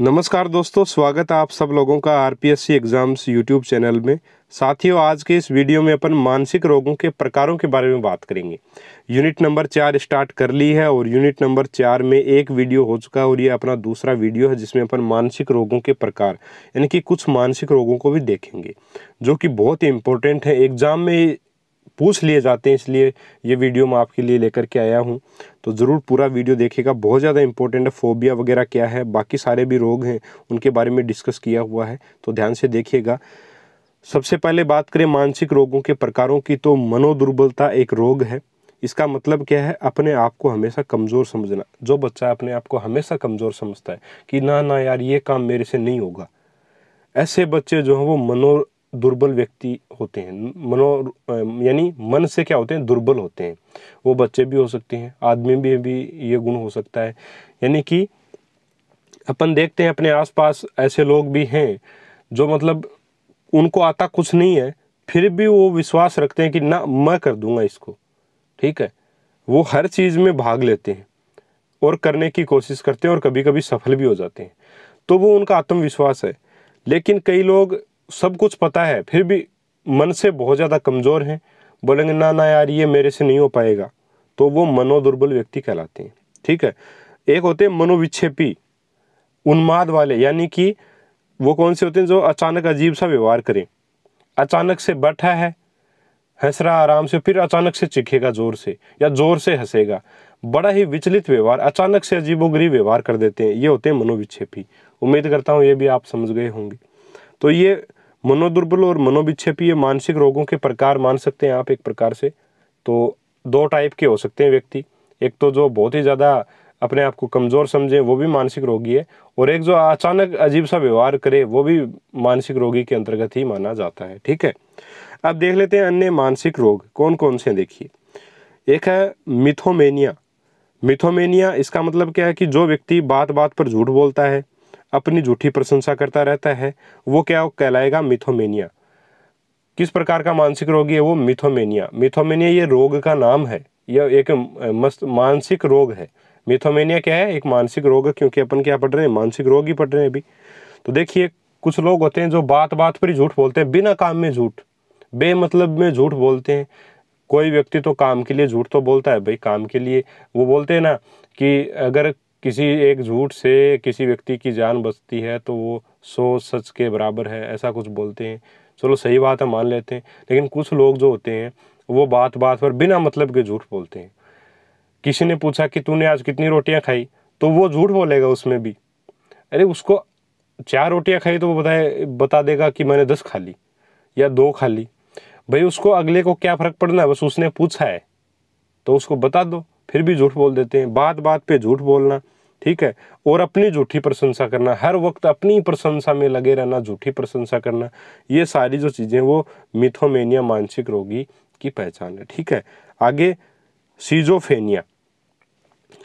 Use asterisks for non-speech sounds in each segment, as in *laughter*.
नमस्कार दोस्तों स्वागत है आप सब लोगों का आरपीएससी एग्ज़ाम्स यूट्यूब चैनल में साथियों आज के इस वीडियो में अपन मानसिक रोगों के प्रकारों के बारे में बात करेंगे यूनिट नंबर चार स्टार्ट कर ली है और यूनिट नंबर चार में एक वीडियो हो चुका है और ये अपना दूसरा वीडियो है जिसमें अपन मानसिक रोगों के प्रकार यानी कि कुछ मानसिक रोगों को भी देखेंगे जो कि बहुत ही इंपॉर्टेंट है एग्ज़ाम में पूछ लिए जाते हैं इसलिए ये वीडियो मैं आपके लिए लेकर के आया हूँ तो ज़रूर पूरा वीडियो देखिएगा बहुत ज़्यादा इंपॉर्टेंट है फोबिया वगैरह क्या है बाकी सारे भी रोग हैं उनके बारे में डिस्कस किया हुआ है तो ध्यान से देखिएगा सबसे पहले बात करें मानसिक रोगों के प्रकारों की तो मनोदुर्बलता एक रोग है इसका मतलब क्या है अपने आप को हमेशा कमज़ोर समझना जो बच्चा अपने आप को हमेशा कमज़ोर समझता है कि ना ना यार ये काम मेरे से नहीं होगा ऐसे बच्चे जो हैं वो मनो दुर्बल व्यक्ति होते हैं मनो यानी मन से क्या होते हैं दुर्बल होते हैं वो बच्चे भी हो सकते हैं आदमी भी भी ये गुण हो सकता है यानी कि अपन देखते हैं अपने आसपास ऐसे लोग भी हैं जो मतलब उनको आता कुछ नहीं है फिर भी वो विश्वास रखते हैं कि ना मैं कर दूंगा इसको ठीक है वो हर चीज़ में भाग लेते हैं और करने की कोशिश करते हैं और कभी कभी सफल भी हो जाते हैं तो वो उनका आत्मविश्वास है लेकिन कई लोग सब कुछ पता है फिर भी मन से बहुत ज़्यादा कमज़ोर हैं बोलेंगे ना ना यार ये मेरे से नहीं हो पाएगा तो वो मनोदुर्बल व्यक्ति कहलाते हैं ठीक है एक होते हैं मनोविच्छेपी उन्माद वाले यानी कि वो कौन से होते हैं जो अचानक अजीब सा व्यवहार करें अचानक से बैठा है हंस रहा आराम से फिर अचानक से चिखेगा जोर से या जोर से हंसेगा बड़ा ही विचलित व्यवहार अचानक से अजीबोगरीब व्यवहार कर देते हैं ये होते हैं मनोविच्छेपी उम्मीद करता हूँ ये भी आप समझ गए होंगे तो ये मनोदुर्बल और मनोविक्षेपीय मानसिक रोगों के प्रकार मान सकते हैं आप एक प्रकार से तो दो टाइप के हो सकते हैं व्यक्ति एक तो जो बहुत ही ज़्यादा अपने आप को कमज़ोर समझे वो भी मानसिक रोगी है और एक जो अचानक अजीब सा व्यवहार करे वो भी मानसिक रोगी के अंतर्गत ही माना जाता है ठीक है अब देख लेते हैं अन्य मानसिक रोग कौन कौन से देखिए एक है मिथोमेनिया मिथोमेनिया इसका मतलब क्या है कि जो व्यक्ति बात बात पर झूठ बोलता है अपनी झूठी प्रशंसा करता रहता है वो क्या कहलाएगा मिथोमेनिया किस प्रकार का मानसिक रोगी है वो मिथोमेनिया मिथोमेनिया ये रोग का नाम है यह एक मस्त मानसिक रोग है मिथोमेनिया क्या है एक मानसिक रोग है क्योंकि अपन क्या पढ़ रहे हैं मानसिक रोग ही पढ़ रहे हैं अभी तो देखिए कुछ लोग होते हैं जो बात बात पर ही झूठ बोलते हैं बिना काम में झूठ बेमतलब में झूठ बोलते हैं कोई व्यक्ति तो काम के लिए झूठ तो बोलता है भाई काम के लिए वो बोलते हैं ना कि अगर किसी एक झूठ से किसी व्यक्ति की जान बचती है तो वो सो सच के बराबर है ऐसा कुछ बोलते हैं चलो सही बात है मान लेते हैं लेकिन कुछ लोग जो होते हैं वो बात बात पर बिना मतलब के झूठ बोलते हैं किसी ने पूछा कि तूने आज कितनी रोटियां खाई तो वो झूठ बोलेगा उसमें भी अरे उसको चार रोटियां खाई तो वो बताए बता देगा कि मैंने दस खा ली या दो खा ली भाई उसको अगले को क्या फ़र्क पड़ना है बस उसने पूछा है तो उसको बता दो फिर भी झूठ बोल देते हैं बात बात पे झूठ बोलना ठीक है और अपनी झूठी प्रशंसा करना हर वक्त अपनी प्रशंसा में लगे रहना झूठी प्रशंसा करना ये सारी जो चीज़ें वो मिथोमेनिया मानसिक रोगी की पहचान है ठीक है आगे सीजोफेनिया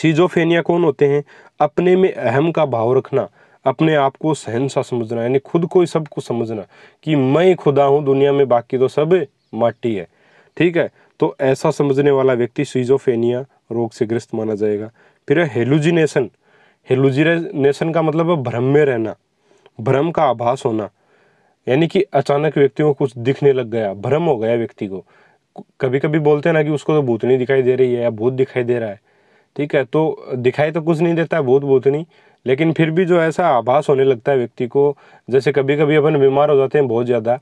सीजोफेनिया कौन होते हैं अपने में अहम का भाव रखना अपने आप को सहनसा समझना यानी खुद को ही सब कुछ समझना कि मैं खुदा हूँ दुनिया में बाकी तो सब माटी है ठीक है तो ऐसा समझने वाला व्यक्ति सीजोफेनिया रोग से ग्रस्त माना जाएगा फिर है हेलुजिनेशन हेलुजिनेशन का मतलब है भ्रम में रहना भ्रम का आभास होना यानी कि अचानक व्यक्तियों को कुछ दिखने लग गया भ्रम हो गया व्यक्ति को कभी कभी बोलते हैं ना कि उसको तो भूतनी दिखाई दे रही है या भूत दिखाई दे रहा है ठीक है तो दिखाई तो कुछ नहीं देता है भूत भूतनी लेकिन फिर भी जो ऐसा आभास होने लगता है व्यक्ति को जैसे कभी कभी अपन बीमार हो जाते हैं बहुत ज़्यादा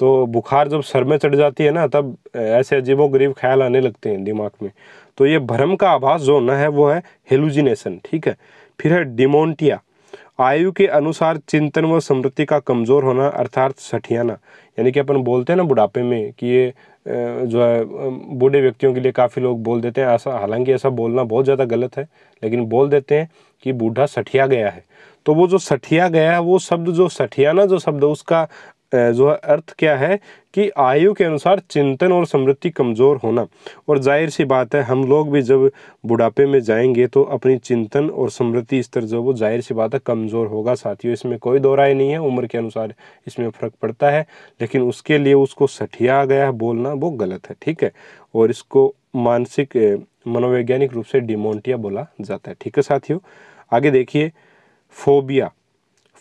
तो बुखार जब सर में चढ़ जाती है ना तब ऐसे अजीबोगरीब ख्याल आने लगते हैं दिमाग में तो ये भ्रम का आभास जो होना है वो है हेलुजिनेशन ठीक है फिर है डिमोन्टिया आयु के अनुसार चिंतन व स्मृति का कमज़ोर होना अर्थात सठियाना यानी कि अपन बोलते हैं ना बुढ़ापे में कि ये जो है बूढ़े व्यक्तियों के लिए काफ़ी लोग बोल देते हैं ऐसा हालांकि ऐसा बोलना बहुत ज़्यादा गलत है लेकिन बोल देते हैं कि बूढ़ा सठिया गया है तो वो जो सठिया गया है वो शब्द जो सठियाना जो शब्द उसका जो अर्थ क्या है कि आयु के अनुसार चिंतन और समृद्धि कमज़ोर होना और जाहिर सी बात है हम लोग भी जब बुढ़ापे में जाएंगे तो अपनी चिंतन और समृद्धि स्तर जो वो जाहिर सी बात है कमज़ोर होगा साथियों इसमें कोई दो राय नहीं है उम्र के अनुसार इसमें फ़र्क पड़ता है लेकिन उसके लिए उसको सठिया गया बोलना वो गलत है ठीक है और इसको मानसिक मनोवैज्ञानिक रूप से डिमोन्टिया बोला जाता है ठीक है साथियों आगे देखिए फोबिया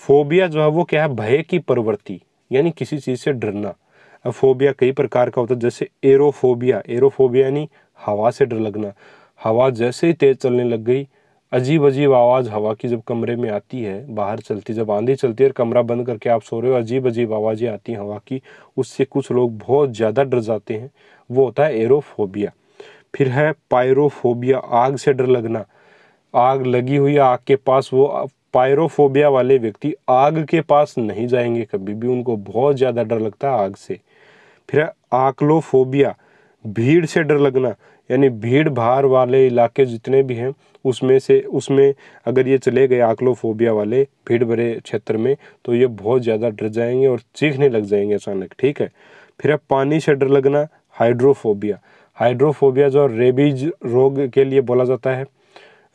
फोबिया जो है वो क्या है भय की प्रवृत्ति यानी किसी चीज़ से डरना अब फोबिया कई प्रकार का होता है जैसे एरोफोबिया एरोफोबिया यानी हवा से डर लगना हवा जैसे ही तेज़ चलने लग गई अजीब अजीब आवाज़ हवा की जब कमरे में आती है बाहर चलती जब आंधी चलती है और कमरा बंद करके आप सो रहे हो अजीब अजीब आवाज़ें आती हैं हवा की उससे कुछ लोग बहुत ज़्यादा डर जाते हैं वो होता है एरोफोबिया फिर है पायरोफोबिया आग से डर लगना आग लगी हुई आग के पास वो पायरोफोबिया वाले व्यक्ति आग के पास नहीं जाएंगे कभी भी उनको बहुत ज़्यादा डर लगता है आग से फिर आकलोफोबिया भीड़ से डर लगना यानी भीड़ भाड़ वाले इलाके जितने भी हैं उसमें से उसमें अगर ये चले गए आकलोफोबिया वाले भीड़ भरे क्षेत्र में तो ये बहुत ज़्यादा डर जाएंगे और चीखने लग जाएंगे अचानक ठीक है फिर अब पानी से डर लगना हाइड्रोफोबिया हाइड्रोफोबिया जो रेबीज रोग के लिए बोला जाता है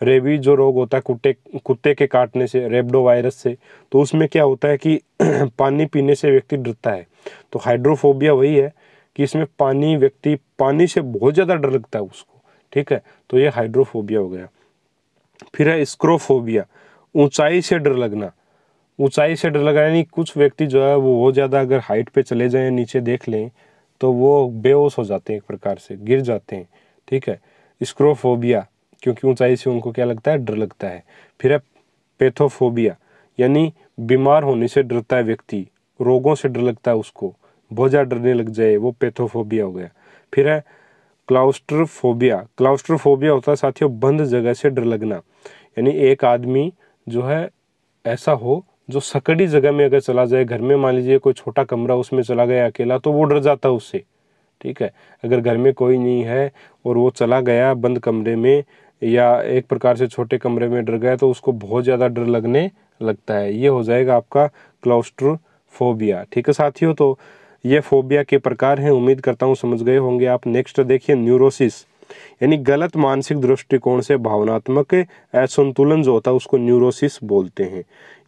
रेबीज जो रोग होता है कुत्ते कुत्ते के काटने से रेबडो वायरस से तो उसमें क्या होता है कि *clears throat* पानी पीने से व्यक्ति डरता है तो हाइड्रोफोबिया वही है कि इसमें पानी व्यक्ति पानी से बहुत ज़्यादा डर लगता है उसको ठीक है तो ये हाइड्रोफोबिया हो गया फिर है स्क्रोफोबिया ऊंचाई से डर लगना ऊंचाई से डर लगा यानी कुछ व्यक्ति जो है वो बहुत ज़्यादा अगर हाइट पे चले जाएँ नीचे देख लें तो वो बेहोश हो जाते हैं एक प्रकार से गिर जाते हैं ठीक है स्क्रोफोबिया क्योंकि ऊंचाई से उनको क्या लगता है डर लगता है फिर है पैथोफोबिया यानी बीमार होने से डरता है व्यक्ति रोगों से डर लगता है उसको बहुत ज़्यादा डरने लग जाए वो पैथोफोबिया हो गया फिर है क्लाउस्ट्रोफोबिया क्लाउस्ट्रोफोबिया होता है साथियों बंद जगह से डर लगना यानी एक आदमी जो है ऐसा हो जो सकड़ी जगह में अगर चला जाए घर में मान लीजिए कोई छोटा कमरा उसमें चला गया अकेला तो वो डर जाता है उससे ठीक है अगर घर में कोई नहीं है और वो चला गया बंद कमरे में या एक प्रकार से छोटे कमरे में डर गए तो उसको बहुत ज़्यादा डर लगने लगता है ये हो जाएगा आपका क्लाउस्ट्रोफोबिया ठीक है साथियों तो ये फोबिया के प्रकार हैं उम्मीद करता हूँ समझ गए होंगे आप नेक्स्ट देखिए न्यूरोसिस यानी गलत मानसिक दृष्टिकोण से भावनात्मक असंतुलन जो होता है उसको न्यूरोसिस बोलते हैं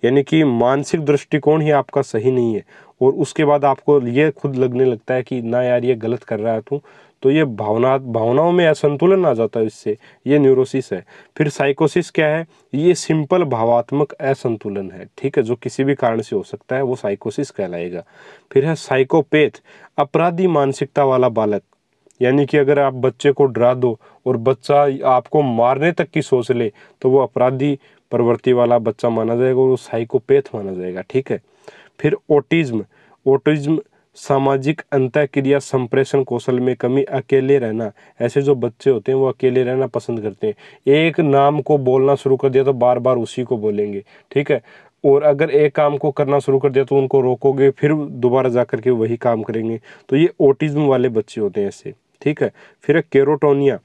यानी कि मानसिक दृष्टिकोण ही आपका सही नहीं है और उसके बाद आपको ये खुद लगने लगता है कि ना यार ये गलत कर रहा है तू तो ये भावना भावनाओं में असंतुलन आ जाता है इससे ये न्यूरोसिस है फिर साइकोसिस क्या है ये सिंपल भावात्मक असंतुलन है ठीक है जो किसी भी कारण से हो सकता है वो साइकोसिस कहलाएगा फिर है साइकोपेथ अपराधी मानसिकता वाला बालक यानी कि अगर आप बच्चे को डरा दो और बच्चा आपको मारने तक की सोच ले तो वो अपराधी प्रवृत्ति वाला बच्चा माना जाएगा और वो साइकोपेथ माना जाएगा ठीक है फिर ओटिज्म ओटिज्म सामाजिक अंतःक्रिया संप्रेषण कौशल में कमी अकेले रहना ऐसे जो बच्चे होते हैं वो अकेले रहना पसंद करते हैं एक नाम को बोलना शुरू कर दिया तो बार बार उसी को बोलेंगे ठीक है और अगर एक काम को करना शुरू कर दिया तो उनको रोकोगे फिर दोबारा जा करके वही काम करेंगे तो ये ओटिज्म वाले बच्चे होते हैं ऐसे ठीक है फिर केरोटोनिया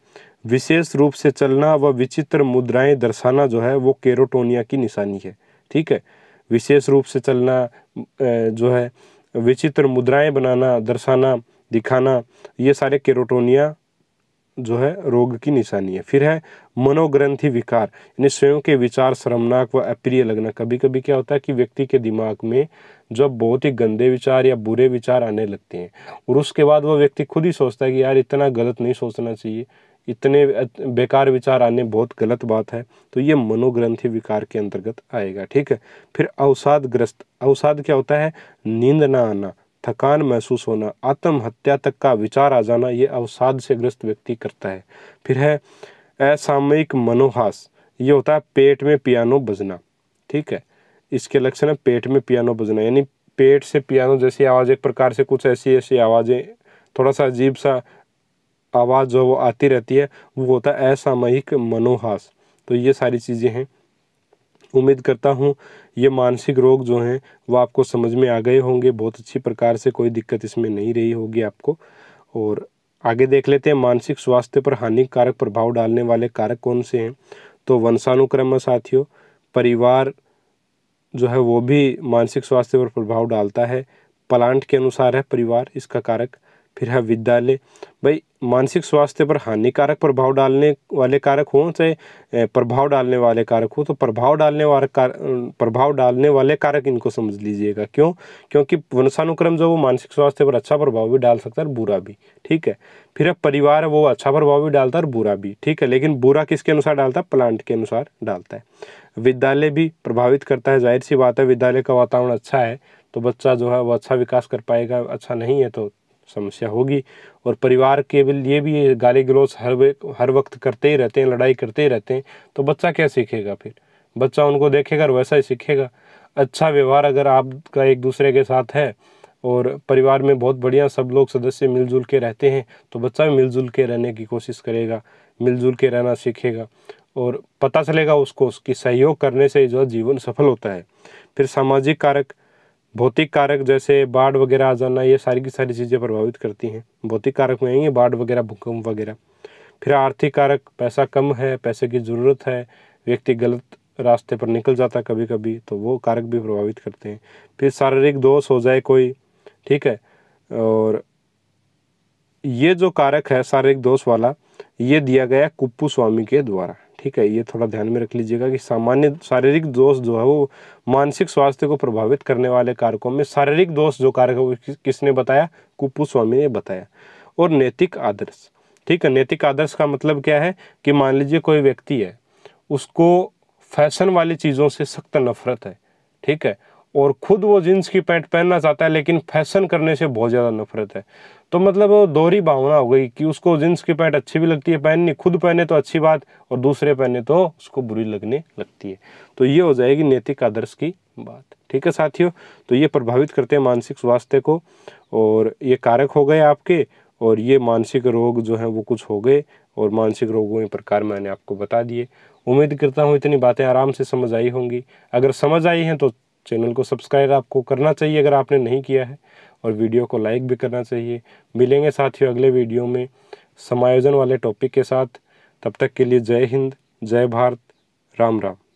विशेष रूप से चलना व विचित्र मुद्राएं दर्शाना जो है वो केरोटोनिया की निशानी है ठीक है विशेष रूप से चलना जो है विचित्र मुद्राएं बनाना दर्शाना दिखाना ये सारे केरोटोनिया जो है रोग की निशानी है फिर है मनोग्रंथि विकार यानी स्वयं के विचार शर्मनाक व अप्रिय लगना कभी कभी क्या होता है कि व्यक्ति के दिमाग में जब बहुत ही गंदे विचार या बुरे विचार आने लगते हैं और उसके बाद वह व्यक्ति खुद ही सोचता है कि यार इतना गलत नहीं सोचना चाहिए इतने बेकार विचार आने बहुत गलत बात है तो ये मनोग्रंथि विकार के अंतर्गत आएगा ठीक है फिर अवसाद ग्रस्त अवसाद क्या होता है नींद ना आना थकान महसूस होना आत्महत्या तक का विचार आ जाना ये अवसाद से ग्रस्त व्यक्ति करता है फिर है असामयिक मनोहास ये होता है पेट में पियानो बजना ठीक है इसके लक्षण है पेट में पियानो बजना यानी पेट से पियानो जैसी आवाज़ एक प्रकार से कुछ ऐसी ऐसी आवाज़ें थोड़ा सा अजीब सा आवाज़ जो वो आती रहती है वो होता है असामयिक मनोहास तो ये सारी चीज़ें हैं उम्मीद करता हूँ ये मानसिक रोग जो हैं वो आपको समझ में आ गए होंगे बहुत अच्छी प्रकार से कोई दिक्कत इसमें नहीं रही होगी आपको और आगे देख लेते हैं मानसिक स्वास्थ्य पर हानिकारक प्रभाव डालने वाले कारक कौन से हैं तो वंशानुक्रम साथियों परिवार जो है वो भी मानसिक स्वास्थ्य पर प्रभाव डालता है प्लांट के अनुसार है परिवार इसका कारक फिर है विद्यालय भाई मानसिक स्वास्थ्य पर हानिकारक प्रभाव डालने वाले कारक हों चाहे प्रभाव डालने वाले कारक हो तो प्रभाव डालने वाले प्रभाव डालने वाले कारक इनको समझ लीजिएगा क्यों क्योंकि वंशानुक्रम जो वो मानसिक स्वास्थ्य पर अच्छा प्रभाव भी डाल सकता है बुरा भी ठीक है फिर अब परिवार वो अच्छा प्रभाव भी डालता है और बुरा भी ठीक है लेकिन बुरा किसके अनुसार डालता है प्लांट के अनुसार डालता है विद्यालय भी प्रभावित करता है जाहिर सी बात है विद्यालय का वातावरण अच्छा है तो बच्चा जो है वो अच्छा विकास कर पाएगा अच्छा नहीं है तो समस्या होगी और परिवार के लिए भी गाली गलौज हर वे हर वक्त करते ही रहते हैं लड़ाई करते ही रहते हैं तो बच्चा क्या सीखेगा फिर बच्चा उनको देखेगा और वैसा ही सीखेगा अच्छा व्यवहार अगर आपका एक दूसरे के साथ है और परिवार में बहुत बढ़िया सब लोग सदस्य मिलजुल के रहते हैं तो बच्चा भी मिलजुल के रहने की कोशिश करेगा मिलजुल के रहना सीखेगा और पता चलेगा उसको उसकी सहयोग करने से जो जीवन सफल होता है फिर सामाजिक कारक भौतिक कारक जैसे बाढ़ वगैरह आ जाना ये सारी की सारी चीज़ें प्रभावित करती हैं भौतिक कारक में आएंगे बाढ़ वगैरह भूकंप वगैरह फिर आर्थिक कारक पैसा कम है पैसे की ज़रूरत है व्यक्ति गलत रास्ते पर निकल जाता कभी कभी तो वो कारक भी प्रभावित करते हैं फिर शारीरिक दोष हो जाए कोई ठीक है और ये जो कारक है शारीरिक दोष वाला ये दिया गया कुप्पू स्वामी के द्वारा ठीक है ये थोड़ा ध्यान में रख लीजिएगा कि सामान्य शारीरिक दोष जो है वो मानसिक स्वास्थ्य को प्रभावित करने वाले कारकों में शारीरिक दोष जो कारक है वो किसने बताया कुप्पू स्वामी ने बताया और नैतिक आदर्श ठीक है नैतिक आदर्श का मतलब क्या है कि मान लीजिए कोई व्यक्ति है उसको फैशन वाली चीज़ों से सख्त नफरत है ठीक है और ख़ुद वो जीन्स की पैंट पहनना चाहता है लेकिन फैशन करने से बहुत ज़्यादा नफरत है तो मतलब वो दोहरी भावना हो गई कि उसको जींस की पैंट अच्छी भी लगती है पहननी खुद पहने तो अच्छी बात और दूसरे पहने तो उसको बुरी लगने लगती है तो ये हो जाएगी नैतिक आदर्श की बात ठीक है साथियों तो ये प्रभावित करते हैं मानसिक स्वास्थ्य को और ये कारक हो गए आपके और ये मानसिक रोग जो है वो कुछ हो गए और मानसिक रोगों के प्रकार मैंने आपको बता दिए उम्मीद करता हूँ इतनी बातें आराम से समझ आई होंगी अगर समझ आई हैं तो चैनल को सब्सक्राइब आपको करना चाहिए अगर आपने नहीं किया है और वीडियो को लाइक भी करना चाहिए मिलेंगे साथियों अगले वीडियो में समायोजन वाले टॉपिक के साथ तब तक के लिए जय हिंद जय भारत राम राम